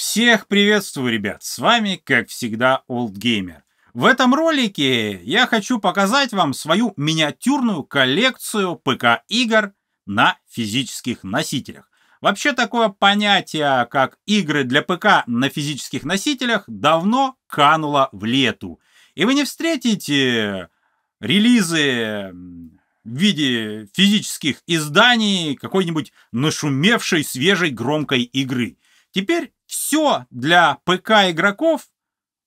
Всех приветствую, ребят! С вами, как всегда, Олдгеймер. В этом ролике я хочу показать вам свою миниатюрную коллекцию ПК-игр на физических носителях. Вообще такое понятие, как игры для ПК на физических носителях, давно кануло в лету. И вы не встретите релизы в виде физических изданий какой-нибудь нашумевшей свежей громкой игры. Теперь все для ПК игроков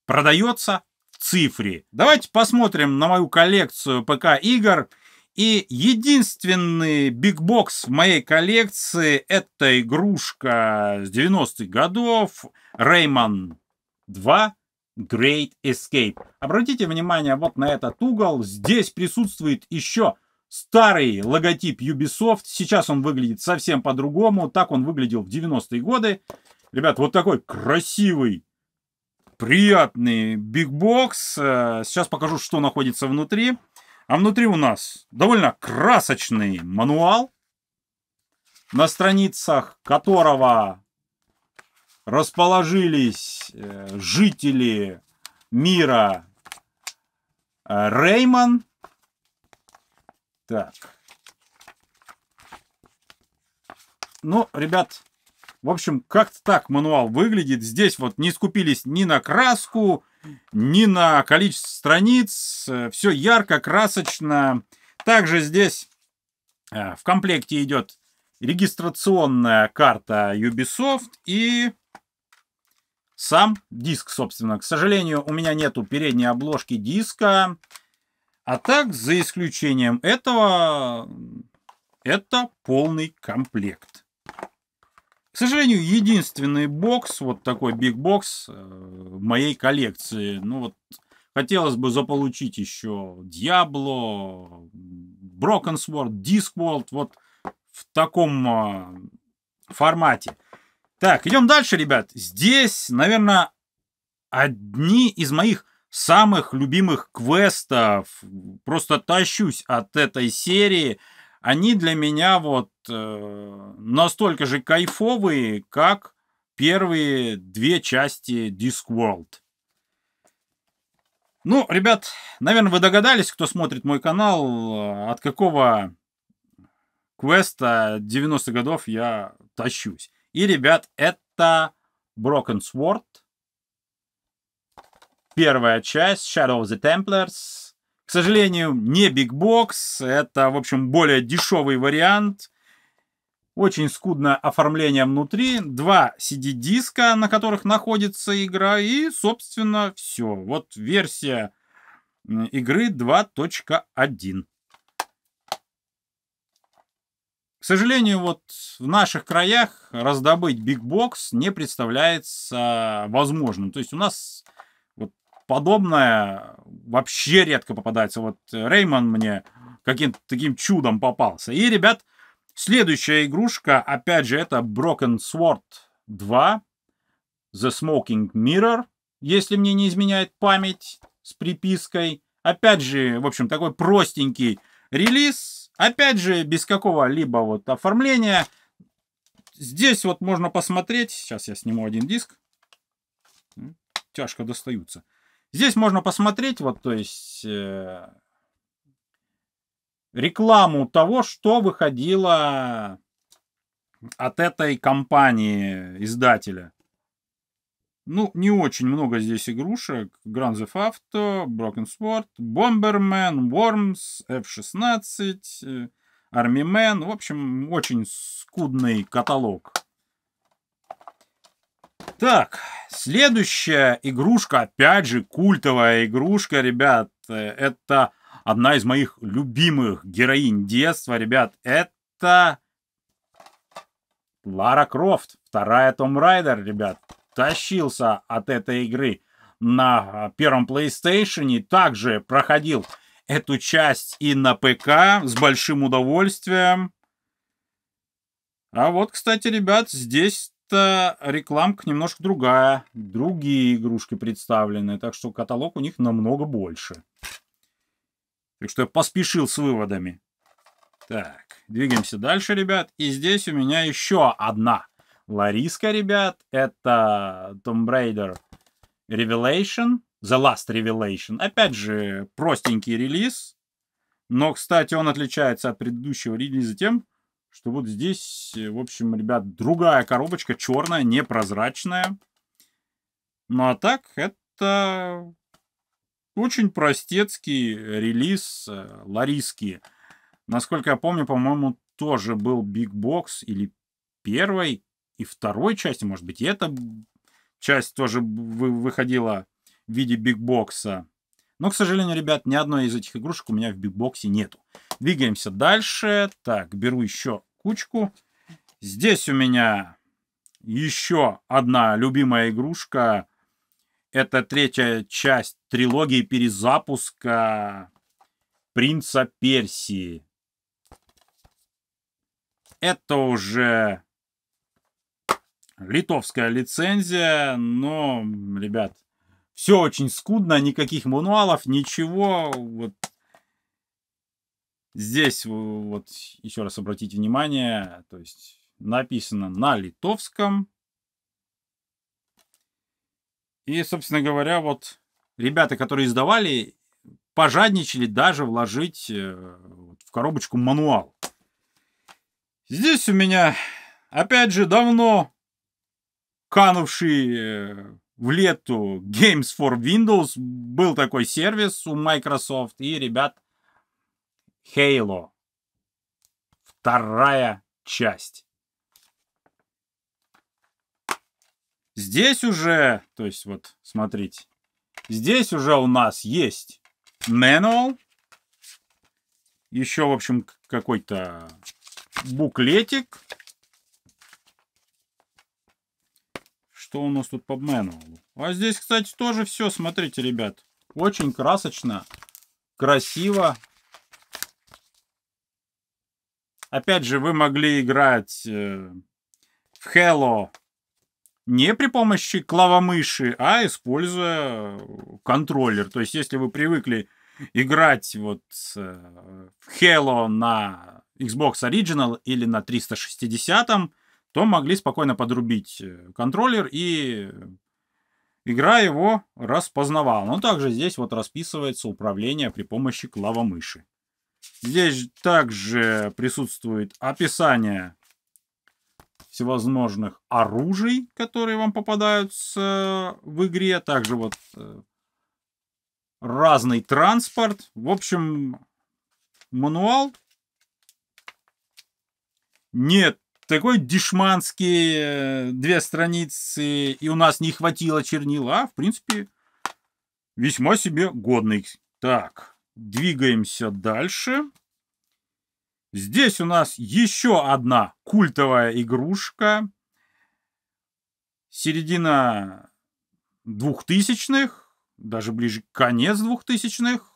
продается в цифре. Давайте посмотрим на мою коллекцию ПК игр. И единственный бигбокс в моей коллекции это игрушка с 90-х годов Rayman 2 Great Escape. Обратите внимание вот на этот угол. Здесь присутствует еще старый логотип Ubisoft. Сейчас он выглядит совсем по-другому. Так он выглядел в 90-е годы. Ребят, вот такой красивый, приятный бигбокс. Э, сейчас покажу, что находится внутри. А внутри у нас довольно красочный мануал, на страницах которого расположились э, жители мира э, Рейман. Так. Ну, ребят, в общем, как-то так мануал выглядит. Здесь вот не скупились ни на краску, ни на количество страниц. Э, Все ярко, красочно. Также здесь э, в комплекте идет регистрационная карта Ubisoft и сам диск, собственно. К сожалению, у меня нету передней обложки диска. А так, за исключением этого, это полный комплект. К сожалению, единственный бокс, вот такой биг бокс э, в моей коллекции. Ну вот, хотелось бы заполучить еще Diablo, Broken Sword, Discworld, вот в таком а, формате. Так, идем дальше, ребят. Здесь, наверное, одни из моих самых любимых квестов. Просто тащусь от этой серии они для меня вот э, настолько же кайфовые, как первые две части Discworld. Ну, ребят, наверное, вы догадались, кто смотрит мой канал, э, от какого квеста 90-х годов я тащусь. И, ребят, это Broken Sword. Первая часть Shadow of the Templars к сожалению, не Big Box, это, в общем, более дешевый вариант. Очень скудно оформление внутри, два CD-диска, на которых находится игра, и, собственно, все. Вот версия игры 2.1. К сожалению, вот в наших краях раздобыть Big Box не представляется возможным. То есть у нас подобное вообще редко попадается. Вот э, Реймон мне каким-то таким чудом попался. И, ребят, следующая игрушка, опять же, это Broken Sword 2, The Smoking Mirror, если мне не изменяет память с припиской. Опять же, в общем, такой простенький релиз. Опять же, без какого-либо вот оформления. Здесь вот можно посмотреть. Сейчас я сниму один диск. Тяжко достаются. Здесь можно посмотреть, вот, то есть, э, рекламу того, что выходило от этой компании издателя. Ну, не очень много здесь игрушек. Grand Theft Auto, Broken Sword, Bomberman, Worms, F-16, э, Army Man. В общем, очень скудный каталог. Так, следующая игрушка, опять же, культовая игрушка, ребят. Это одна из моих любимых героинь детства, ребят. Это Лара Крофт, вторая Том Райдер, ребят. Тащился от этой игры на а, первом PlayStation. И также проходил эту часть и на ПК с большим удовольствием. А вот, кстати, ребят, здесь Просто рекламка немножко другая. Другие игрушки представлены. Так что каталог у них намного больше. Так что я поспешил с выводами. Так, двигаемся дальше, ребят. И здесь у меня еще одна Лариска, ребят. Это Tomb Raider Revelation. The Last Revelation. Опять же, простенький релиз. Но, кстати, он отличается от предыдущего релиза тем, что вот здесь, э, в общем, ребят, другая коробочка, черная, непрозрачная. Ну а так, это очень простецкий релиз э, Лариски. Насколько я помню, по-моему, тоже был Big Box или первой и второй части, может быть, и эта часть тоже выходила в виде бигбокса. Но, к сожалению, ребят, ни одной из этих игрушек у меня в бигбоксе нету. Двигаемся дальше. Так, беру еще кучку. Здесь у меня еще одна любимая игрушка. Это третья часть трилогии перезапуска «Принца Персии». Это уже литовская лицензия, но, ребят, все очень скудно, никаких мануалов, ничего. Вот здесь вот еще раз обратите внимание, то есть написано на литовском. И, собственно говоря, вот ребята, которые издавали, пожадничали даже вложить э, в коробочку мануал. Здесь у меня, опять же, давно канувший э, в лету Games for Windows был такой сервис у Microsoft и ребят Halo. Вторая часть. Здесь уже, то есть вот смотрите, здесь уже у нас есть manual, еще, в общем, какой-то буклетик, что у нас тут по мануалу. А здесь, кстати, тоже все, смотрите, ребят. Очень красочно, красиво. Опять же, вы могли играть э, в Hello не при помощи клавомыши, а используя э, контроллер. То есть, если вы привыкли играть вот э, в Halo на Xbox Original или на 360, то могли спокойно подрубить э, контроллер и э, игра его распознавала. Но также здесь вот расписывается управление при помощи клавомыши. Здесь также присутствует описание всевозможных оружий, которые вам попадаются в игре. Также вот э, разный транспорт. В общем, мануал нет такой дешманский, э, две страницы, и у нас не хватило чернила, а, в принципе, весьма себе годный. Так, двигаемся дальше. Здесь у нас еще одна культовая игрушка. Середина двухтысячных, даже ближе к конец двухтысячных.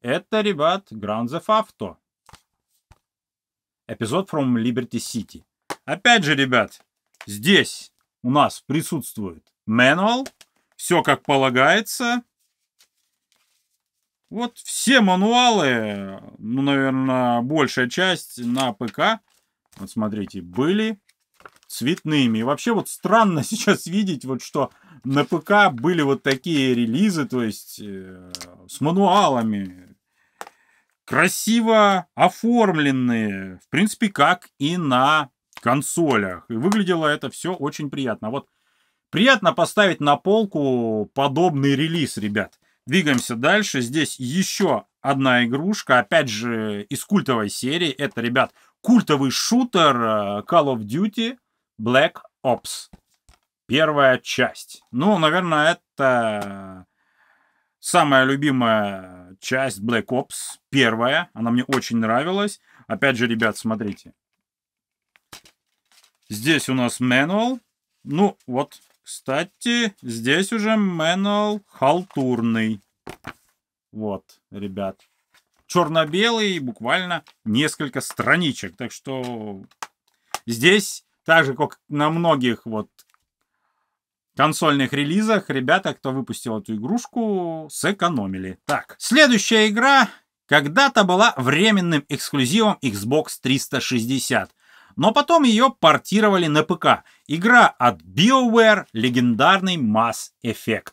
Это, ребят, Grand Theft Auto. Эпизод from Liberty City. Опять же, ребят, здесь у нас присутствует мануал, Все как полагается. Вот все мануалы, ну, наверное, большая часть на ПК, вот смотрите, были цветными. И вообще вот странно сейчас видеть, вот что на ПК были вот такие релизы, то есть э, с мануалами, красиво оформленные, в принципе, как и на консолях. И выглядело это все очень приятно. Вот приятно поставить на полку подобный релиз, ребят. Двигаемся дальше. Здесь еще одна игрушка, опять же, из культовой серии. Это, ребят, культовый шутер э, Call of Duty Black Ops. Первая часть. Ну, наверное, это самая любимая часть Black Ops. Первая. Она мне очень нравилась. Опять же, ребят, смотрите. Здесь у нас manual. Ну вот, кстати, здесь уже manual халтурный. Вот, ребят. Черно-белый, буквально несколько страничек. Так что здесь, так же, как на многих вот консольных релизах, ребята, кто выпустил эту игрушку, сэкономили. Так, следующая игра когда-то была временным эксклюзивом Xbox 360 но потом ее портировали на ПК. Игра от BioWare легендарный Mass Effect.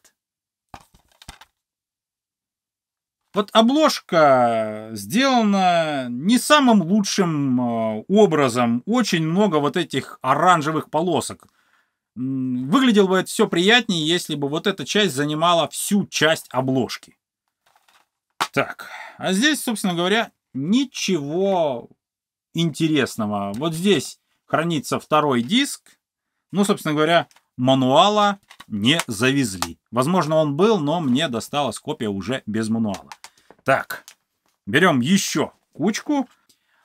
Вот обложка сделана не самым лучшим э, образом. Очень много вот этих оранжевых полосок. Выглядело бы это все приятнее, если бы вот эта часть занимала всю часть обложки. Так, а здесь, собственно говоря, ничего интересного. Вот здесь хранится второй диск. Ну, собственно говоря, мануала не завезли. Возможно, он был, но мне досталась копия уже без мануала. Так, берем еще кучку.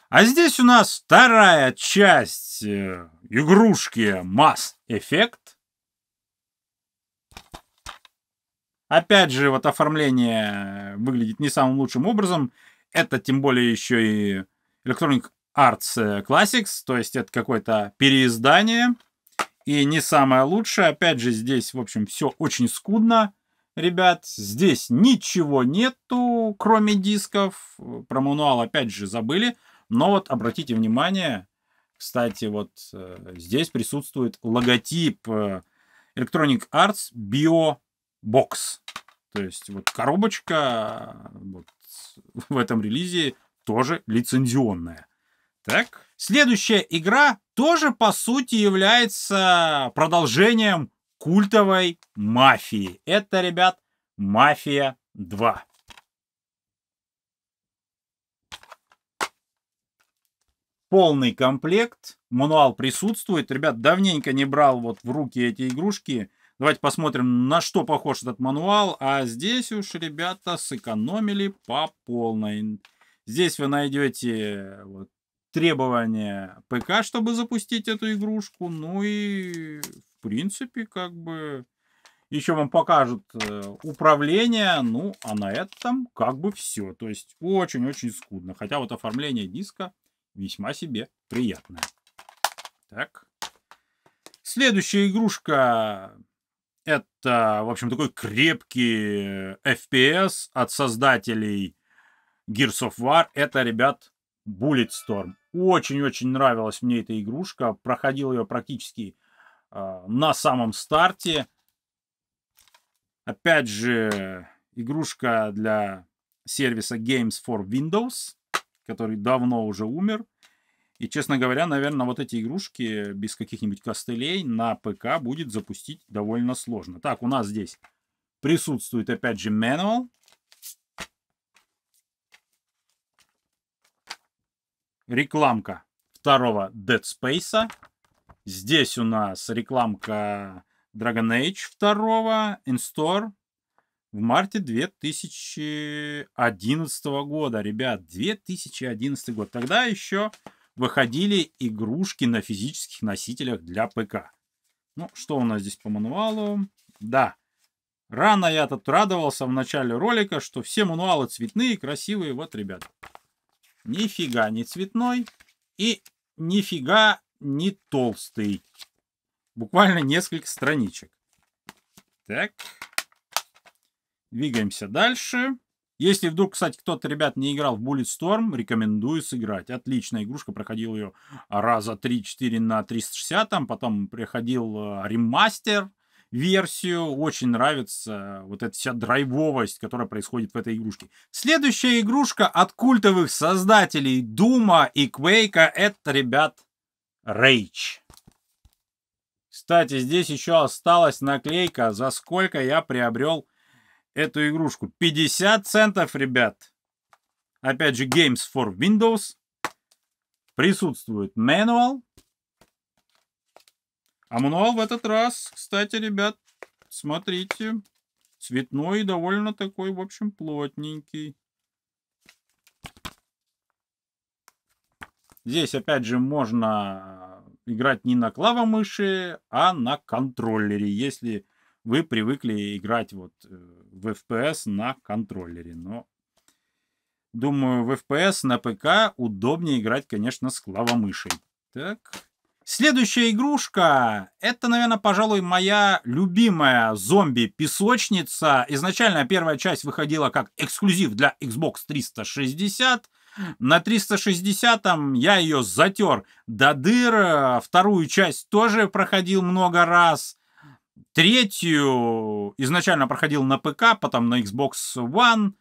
А здесь у нас вторая часть э, игрушки Mass Effect. Опять же, вот оформление э, выглядит не самым лучшим образом. Это тем более еще и Electronic Arts Classics, то есть это какое-то переиздание. И не самое лучшее. Опять же, здесь, в общем, все очень скудно, ребят. Здесь ничего нету, кроме дисков. Про мануал, опять же, забыли. Но вот обратите внимание, кстати, вот э, здесь присутствует логотип э, Electronic Arts Bio Box. То есть вот коробочка вот, в этом релизе тоже лицензионная. Так. Следующая игра тоже, по сути, является продолжением культовой мафии. Это, ребят, «Мафия 2». Полный комплект. Мануал присутствует. Ребят, давненько не брал вот в руки эти игрушки. Давайте посмотрим, на что похож этот мануал. А здесь уж ребята сэкономили по полной. Здесь вы найдете вот требования ПК, чтобы запустить эту игрушку. Ну и, в принципе, как бы... Еще вам покажут э, управление. Ну, а на этом как бы все. То есть очень-очень скудно. Хотя вот оформление диска весьма себе приятное. Так. Следующая игрушка это, в общем, такой крепкий FPS от создателей Gears of War. Это, ребят, Bulletstorm. Очень-очень нравилась мне эта игрушка. Проходил ее практически э, на самом старте. Опять же, игрушка для сервиса Games for Windows, который давно уже умер. И, честно говоря, наверное, вот эти игрушки без каких-нибудь костылей на ПК будет запустить довольно сложно. Так, у нас здесь присутствует, опять же, manual. рекламка второго Dead Space. Здесь у нас рекламка Dragon Age 2 Store. в марте 2011 года. Ребят, 2011 год. Тогда еще выходили игрушки на физических носителях для ПК. Ну, что у нас здесь по мануалу? Да, рано я тут радовался в начале ролика, что все мануалы цветные, красивые. Вот, ребят, нифига не цветной и нифига не толстый. Буквально несколько страничек. Так. Двигаемся дальше. Если вдруг, кстати, кто-то, ребят, не играл в Bulletstorm, рекомендую сыграть. Отличная игрушка. Проходил ее раза 3-4 на 360. Там потом приходил э, ремастер версию. Очень нравится вот эта вся драйвовость, которая происходит в этой игрушке. Следующая игрушка от культовых создателей Дума и Квейка это, ребят, Rage. Кстати, здесь еще осталась наклейка, за сколько я приобрел эту игрушку. 50 центов, ребят. Опять же, Games for Windows. Присутствует manual, а мануал в этот раз, кстати, ребят, смотрите, цветной и довольно такой, в общем, плотненький. Здесь, опять же, можно играть не на клавомыши, а на контроллере, если вы привыкли играть вот э, в FPS на контроллере. Но думаю, в FPS на ПК удобнее играть, конечно, с клавомышей. Так, Следующая игрушка, это, наверное, пожалуй, моя любимая зомби-песочница. Изначально первая часть выходила как эксклюзив для Xbox 360. На 360 я ее затер до дыр. Вторую часть тоже проходил много раз. Третью изначально проходил на ПК, потом на Xbox One.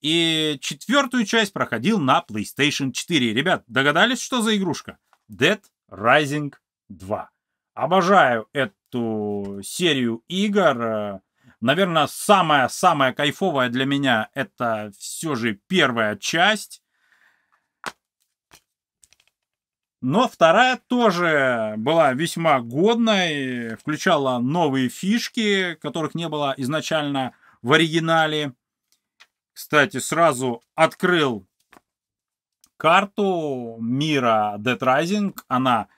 И четвертую часть проходил на PlayStation 4. Ребят, догадались, что за игрушка? Dead Rising 2. Обожаю эту серию игр. Наверное, самая-самая кайфовая для меня это все же первая часть. Но вторая тоже была весьма годной, включала новые фишки, которых не было изначально в оригинале. Кстати, сразу открыл карту мира Dead Rising. Она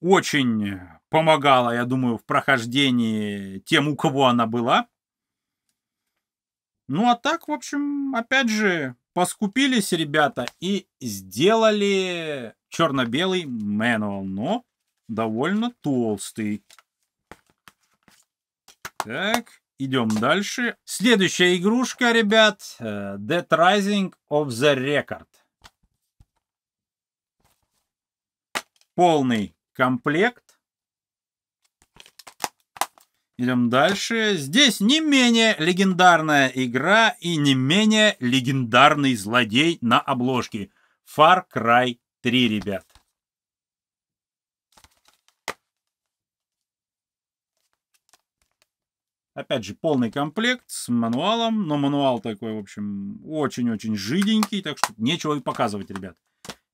очень помогала, я думаю, в прохождении тем, у кого она была. Ну а так, в общем, опять же, поскупились ребята и сделали черно-белый мануал, но довольно толстый. Так, идем дальше. Следующая игрушка, ребят, э, Dead Rising of the Record. полный комплект. Идем дальше. Здесь не менее легендарная игра и не менее легендарный злодей на обложке. Far Cry 3, ребят. Опять же, полный комплект с мануалом, но мануал такой, в общем, очень-очень жиденький, так что нечего и показывать, ребят.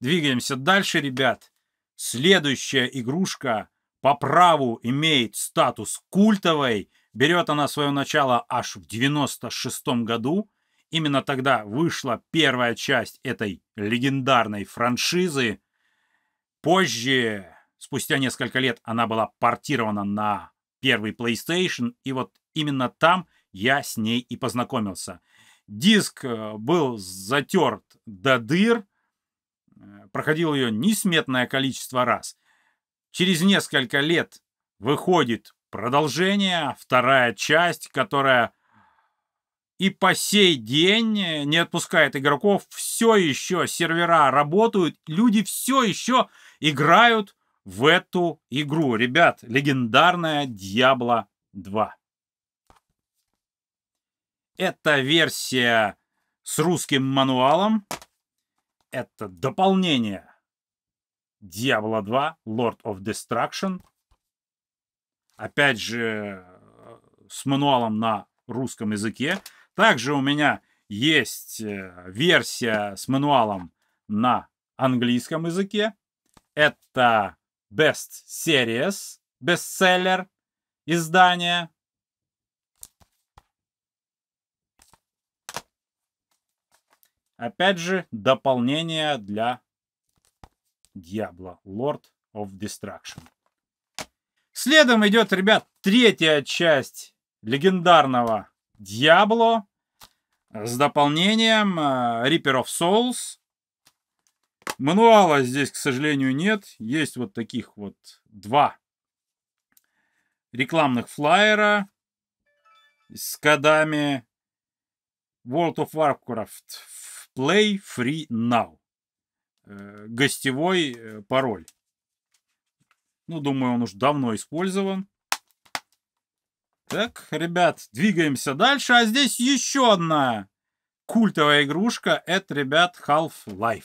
Двигаемся дальше, ребят. Следующая игрушка по праву имеет статус культовой. Берет она свое начало аж в 96 году. Именно тогда вышла первая часть этой легендарной франшизы. Позже, спустя несколько лет, она была портирована на первый PlayStation, и вот именно там я с ней и познакомился. Диск э, был затерт до дыр, Э, проходил ее несметное количество раз. Через несколько лет выходит продолжение, вторая часть, которая и по сей день э, не отпускает игроков. Все еще сервера работают, люди все еще играют в эту игру. Ребят, легендарная Diablo 2. Это версия с русским мануалом это дополнение Diablo 2 Lord of Destruction. Опять же, э, с мануалом на русском языке. Также у меня есть э, версия с мануалом на английском языке. Это Best Series, бестселлер издание Опять же, дополнение для Diablo Lord of Destruction. Следом идет, ребят, третья часть легендарного Diablo с дополнением э, Reaper of Souls. Мануала здесь, к сожалению, нет. Есть вот таких вот два рекламных флайера с кодами World of Warcraft Play Free Now. Э, гостевой э, пароль. Ну, думаю, он уж давно использован. Так, ребят, двигаемся дальше. А здесь еще одна культовая игрушка. Это, ребят, Half-Life.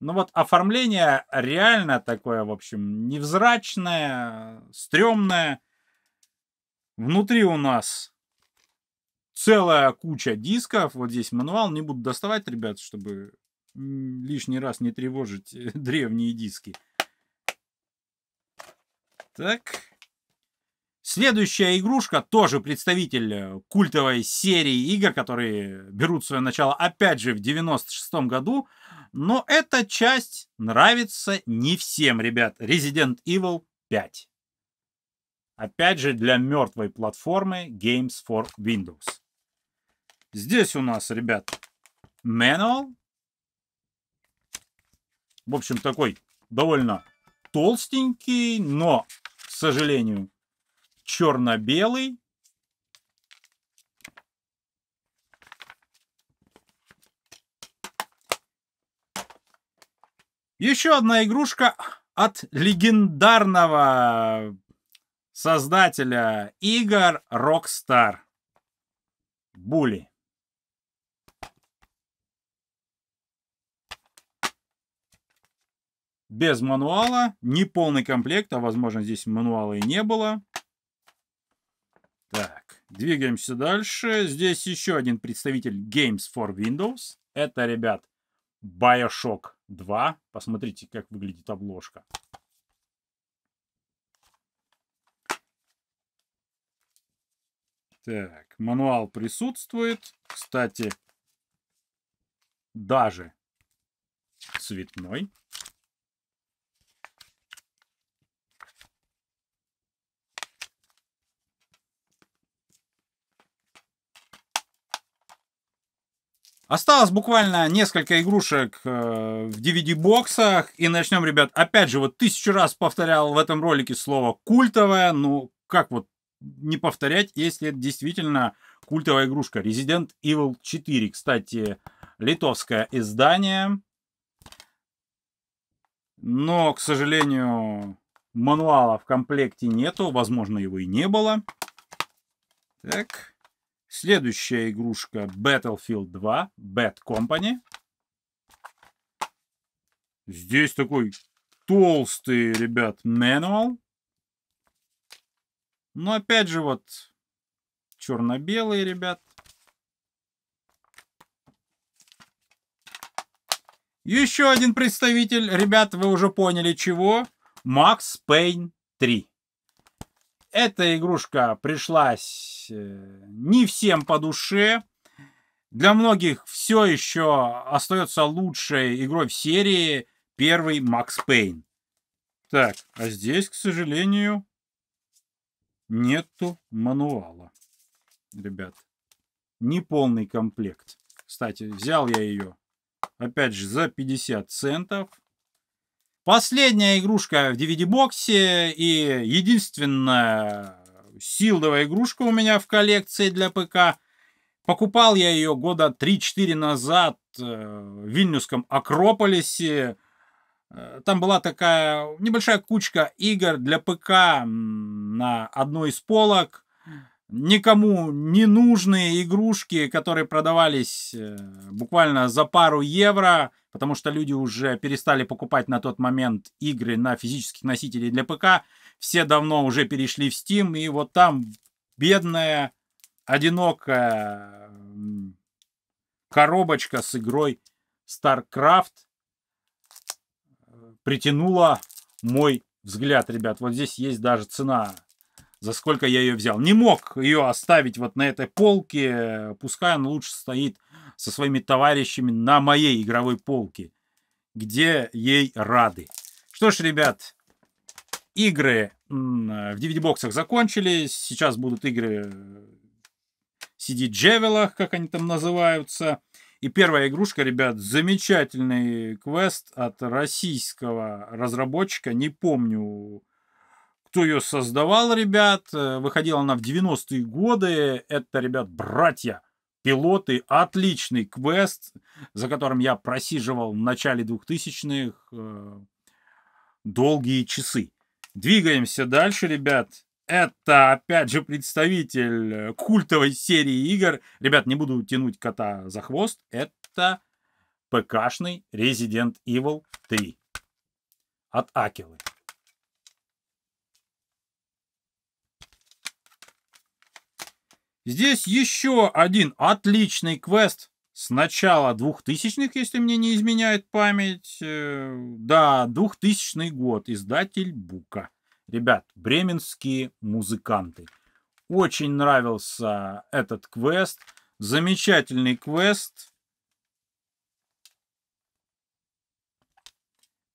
Ну вот оформление реально такое, в общем, невзрачное, стрёмное. Внутри у нас целая куча дисков. Вот здесь мануал. Не буду доставать, ребят, чтобы лишний раз не тревожить э, древние диски. Так. Следующая игрушка тоже представитель э, культовой серии игр, которые берут свое начало опять же в 96 году. Но эта часть нравится не всем, ребят. Resident Evil 5. Опять же, для мертвой платформы Games for Windows. Здесь у нас, ребят, manual. В общем, такой довольно толстенький, но, к сожалению, черно-белый. Еще одна игрушка от легендарного создателя игр Rockstar. Були. без мануала, не полный комплект, а возможно здесь мануала и не было. Так, двигаемся дальше. Здесь еще один представитель Games for Windows. Это, ребят, Bioshock 2. Посмотрите, как выглядит обложка. Так, мануал присутствует. Кстати, даже цветной. Осталось буквально несколько игрушек э, в DVD-боксах. И начнем, ребят. Опять же, вот тысячу раз повторял в этом ролике слово культовое. Ну, как вот не повторять, если это действительно культовая игрушка. Resident Evil 4, кстати, литовское издание. Но, к сожалению, мануала в комплекте нету. Возможно, его и не было. Так. Следующая игрушка Battlefield 2, Bad Company. Здесь такой толстый, ребят, manual. Но опять же вот черно-белый, ребят. Еще один представитель, ребят, вы уже поняли чего. Макс Пейн 3. Эта игрушка пришлась э, не всем по душе. Для многих все еще остается лучшей игрой в серии первый Макс Пейн. Так, а здесь, к сожалению, нету мануала, ребят. Неполный комплект. Кстати, взял я ее, опять же, за 50 центов. Последняя игрушка в DVD-боксе и единственная силовая игрушка у меня в коллекции для ПК. Покупал я ее года 3-4 назад э, в Вильнюсском Акрополисе. Э, там была такая небольшая кучка игр для ПК на одной из полок никому не нужные игрушки, которые продавались э, буквально за пару евро, потому что люди уже перестали покупать на тот момент игры на физических носителях для ПК, все давно уже перешли в Steam, и вот там бедная, одинокая коробочка с игрой StarCraft э, притянула мой взгляд, ребят. Вот здесь есть даже цена за сколько я ее взял. Не мог ее оставить вот на этой полке, пускай она лучше стоит со своими товарищами на моей игровой полке, где ей рады. Что ж, ребят, игры в DVD-боксах закончились, сейчас будут игры CD э, джевелах, как они там называются. И первая игрушка, ребят, замечательный квест от российского разработчика, не помню, кто ее создавал, ребят. Э, выходила она в 90-е годы. Это, ребят, братья пилоты. Отличный квест, за которым я просиживал в начале 2000-х э, долгие часы. Двигаемся дальше, ребят. Это, опять же, представитель э, культовой серии игр. Ребят, не буду тянуть кота за хвост. Это ПКшный Resident Evil 3 от Акилы. Здесь еще один отличный квест с начала 2000-х, если мне не изменяет память. Э, да, 2000 год, издатель Бука. Ребят, бременские музыканты. Очень нравился этот квест. Замечательный квест.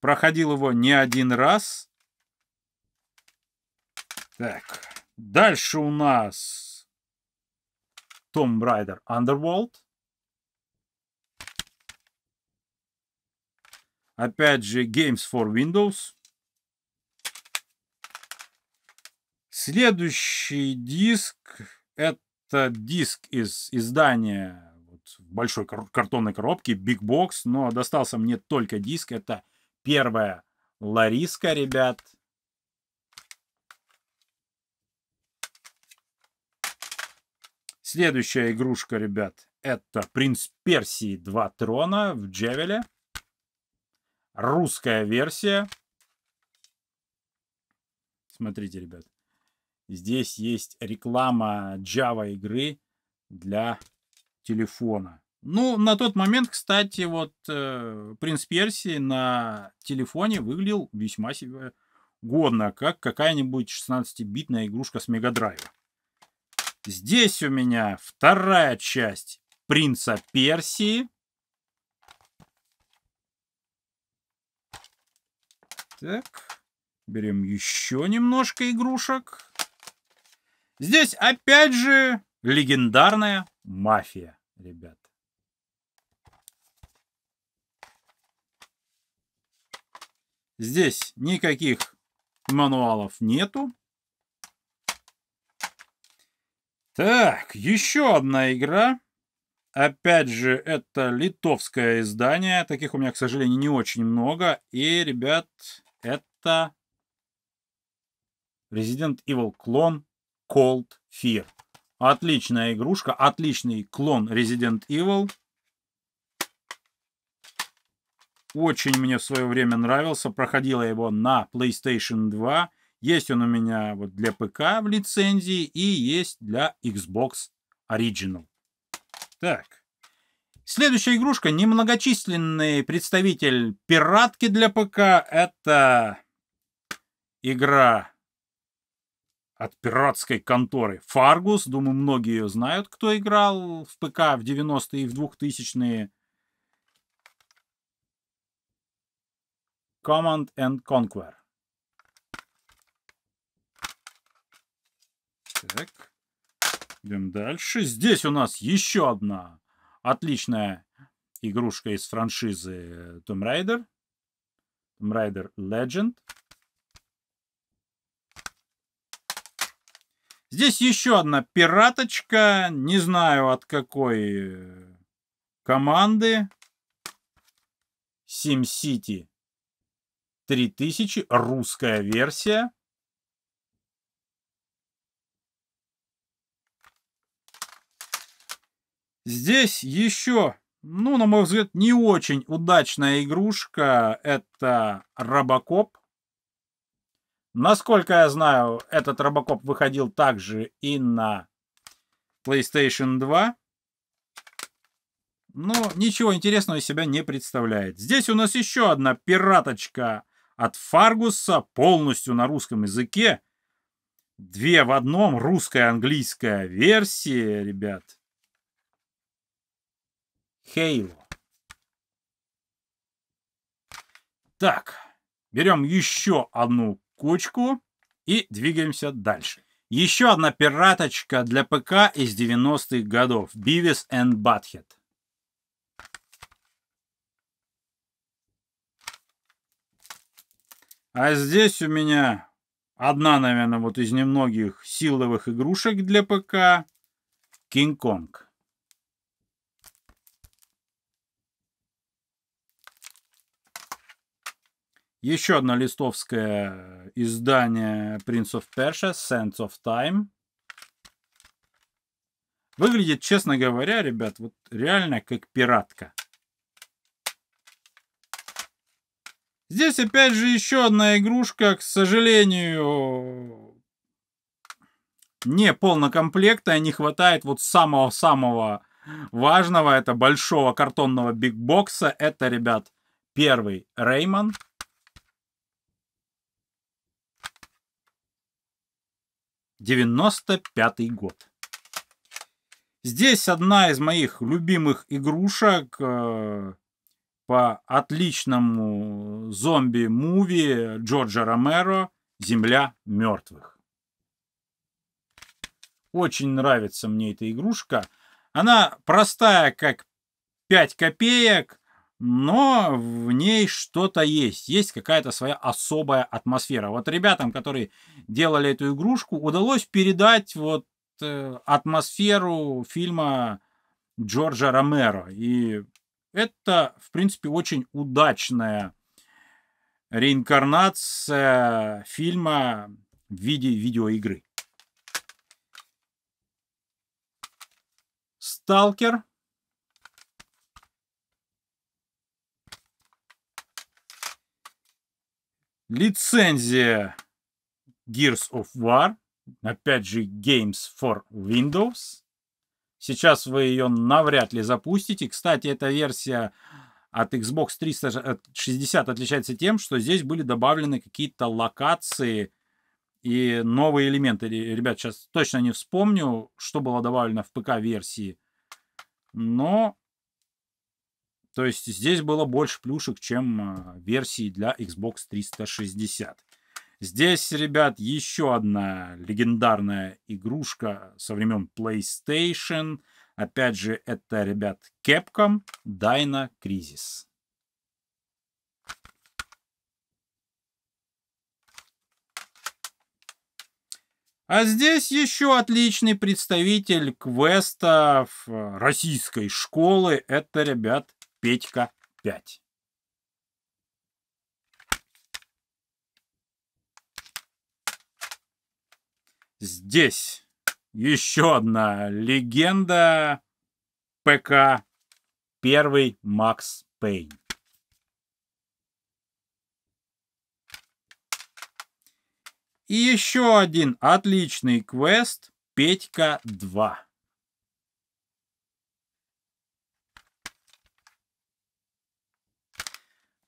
Проходил его не один раз. Так, дальше у нас Tomb Raider Underworld. Опять же, Games for Windows. Следующий диск – это диск из издания вот, большой картонной коробки, Big Box, но ну, а достался мне только диск. Это первая Лариска, ребят – Следующая игрушка, ребят, это «Принц Персии. Два трона» в Джевеле. Русская версия. Смотрите, ребят. Здесь есть реклама Java игры для телефона. Ну, на тот момент, кстати, вот э, «Принц Персии» на телефоне выглядел весьма себе годно, как какая-нибудь 16-битная игрушка с Мегадрайва. Здесь у меня вторая часть принца Персии. Так, берем еще немножко игрушек. Здесь опять же легендарная мафия, ребят. Здесь никаких мануалов нету. Так, еще одна игра. Опять же, это литовское издание. Таких у меня, к сожалению, не очень много. И, ребят, это Resident Evil клон Cold Fear. Отличная игрушка, отличный клон Resident Evil. Очень мне в свое время нравился. Проходила его на PlayStation 2. Есть он у меня вот для ПК в лицензии и есть для Xbox Original. Так. Следующая игрушка, немногочисленный представитель пиратки для ПК, это игра от пиратской конторы Фаргус. Думаю, многие ее знают, кто играл в ПК в 90-е и в 2000-е. Command and Conquer. Так. Идем дальше. Здесь у нас еще одна отличная игрушка из франшизы э, Tomb Raider. Tomb Raider Legend. Здесь еще одна пираточка. Не знаю, от какой э, команды. SimCity 3000. Русская версия. Здесь еще, ну, на мой взгляд, не очень удачная игрушка. Это Робокоп. Насколько я знаю, этот Робокоп выходил также и на PlayStation 2. Но ничего интересного из себя не представляет. Здесь у нас еще одна пираточка от Фаргуса, полностью на русском языке. Две в одном, русская-английская версия, ребят. Хейло. Так, берем еще одну кучку и двигаемся дальше. Еще одна пираточка для ПК из 90-х годов. Бивис and Батхед. А здесь у меня одна, наверное, вот из немногих силовых игрушек для ПК. Кинг-Конг. Еще одно листовское э, издание Prince of Persia, Sands of Time. Выглядит, честно говоря, ребят, вот реально как пиратка. Здесь опять же еще одна игрушка, к сожалению, не полнокомплекта, не хватает вот самого-самого важного, это большого картонного бигбокса. Это, ребят, первый Рейман. 95 год. Здесь одна из моих любимых игрушек э, по отличному зомби-муви Джорджа Ромеро «Земля мертвых». Очень нравится мне эта игрушка. Она простая, как 5 копеек, но в ней что-то есть. Есть какая-то своя особая атмосфера. Вот ребятам, которые делали эту игрушку, удалось передать вот э, атмосферу фильма Джорджа Ромеро. И это, в принципе, очень удачная реинкарнация фильма в виде видеоигры. Сталкер Лицензия Gears of War. Опять же, Games for Windows. Сейчас вы ее навряд ли запустите. Кстати, эта версия от Xbox 360 отличается тем, что здесь были добавлены какие-то локации и новые элементы. Ребят, сейчас точно не вспомню, что было добавлено в ПК-версии. Но то есть здесь было больше плюшек, чем а, версии для Xbox 360. Здесь, ребят, еще одна легендарная игрушка со времен PlayStation. Опять же, это, ребят, Capcom Dino Crisis. А здесь еще отличный представитель квестов а, российской школы. Это, ребят, Петька 5. Здесь еще одна легенда ПК. Первый Макс Пейн. И еще один отличный квест Петька 2.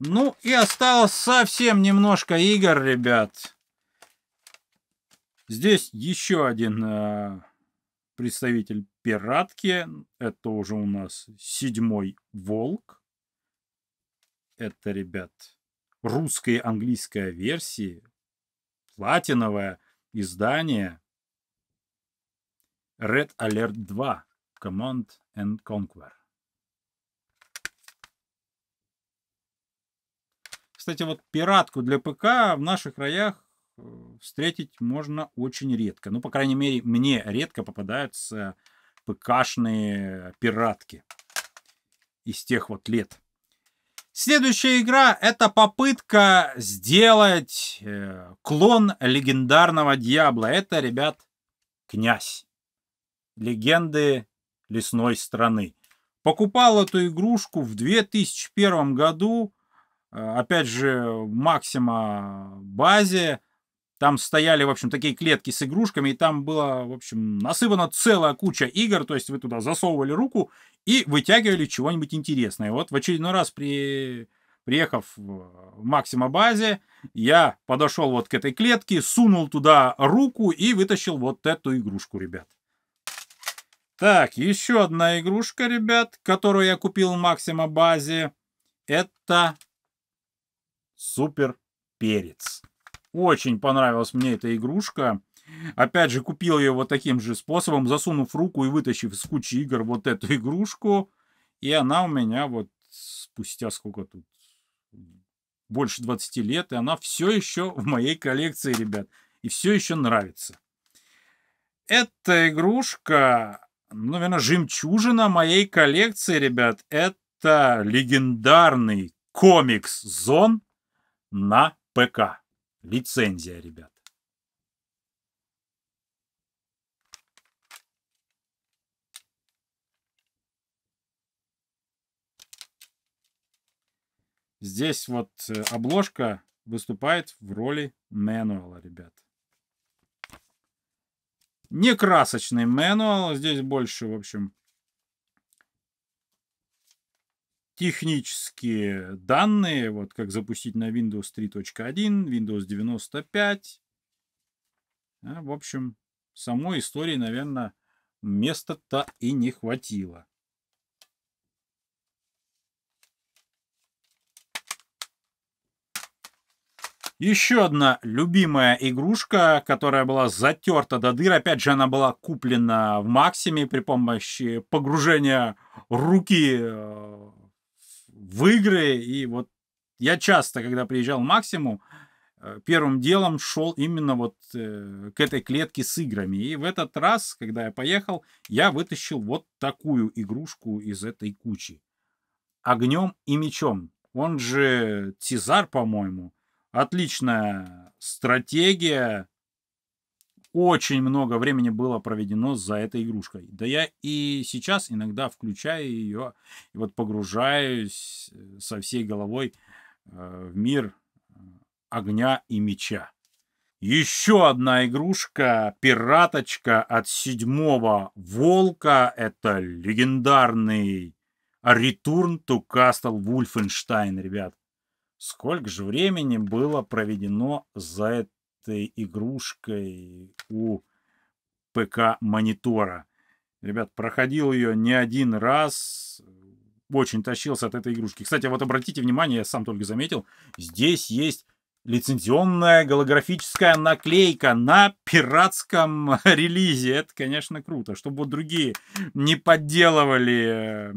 Ну и осталось совсем немножко игр, ребят. Здесь еще один э, представитель пиратки. Это уже у нас седьмой волк. Это, ребят, русская и английская версии. Платиновое издание. Red Alert 2. Command and Conquer. Кстати, вот пиратку для ПК в наших краях э, встретить можно очень редко. Ну, по крайней мере, мне редко попадаются ПКшные пиратки из тех вот лет. Следующая игра — это попытка сделать э, клон легендарного Дьябла. Это, ребят, князь. Легенды лесной страны. Покупал эту игрушку в 2001 году Э, опять же, Максима базе. Там стояли, в общем, такие клетки с игрушками, и там была, в общем, насыпана целая куча игр, то есть вы туда засовывали руку и вытягивали чего-нибудь интересное. Вот в очередной раз, при... приехав в Максима базе, я подошел вот к этой клетке, сунул туда руку и вытащил вот эту игрушку, ребят. Так, еще одна игрушка, ребят, которую я купил в Максима базе. Это супер перец. Очень понравилась мне эта игрушка. Опять же, купил ее вот таким же способом, засунув руку и вытащив из кучи игр вот эту игрушку. И она у меня вот спустя сколько тут? Больше 20 лет. И она все еще в моей коллекции, ребят. И все еще нравится. Эта игрушка, ну, наверное, жемчужина моей коллекции, ребят. Это легендарный комикс Зон на ПК. Лицензия, ребят. Здесь вот э, обложка выступает в роли мануала, ребят. Не красочный мануал. Здесь больше, в общем, технические данные, вот как запустить на Windows 3.1, Windows 95. Да, в общем, самой истории, наверное, места-то и не хватило. Еще одна любимая игрушка, которая была затерта до дыр. Опять же, она была куплена в Максиме при помощи погружения руки э, в игры. И вот я часто, когда приезжал в Максимум, э, первым делом шел именно вот э, к этой клетке с играми. И в этот раз, когда я поехал, я вытащил вот такую игрушку из этой кучи. Огнем и мечом. Он же Цезар по-моему. Отличная стратегия очень много времени было проведено за этой игрушкой. Да я и сейчас иногда включаю ее и вот погружаюсь э, со всей головой э, в мир э, огня и меча. Еще одна игрушка, пираточка от седьмого волка. Это легендарный Return to Castle Wolfenstein, ребят. Сколько же времени было проведено за это? этой игрушкой у ПК-монитора. Ребят, проходил ее не один раз, очень тащился от этой игрушки. Кстати, вот обратите внимание, я сам только заметил, здесь есть лицензионная голографическая наклейка на пиратском релизе. Это, конечно, круто. Чтобы вот другие не подделывали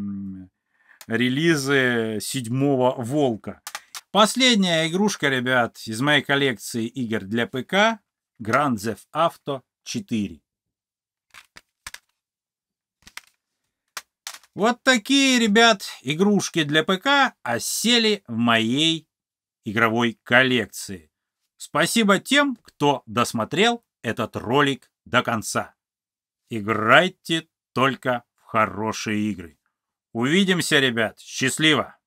релизы седьмого «Волка». Последняя игрушка, ребят, из моей коллекции игр для ПК Grand Theft Auto 4. Вот такие, ребят, игрушки для ПК осели в моей игровой коллекции. Спасибо тем, кто досмотрел этот ролик до конца. Играйте только в хорошие игры. Увидимся, ребят. Счастливо!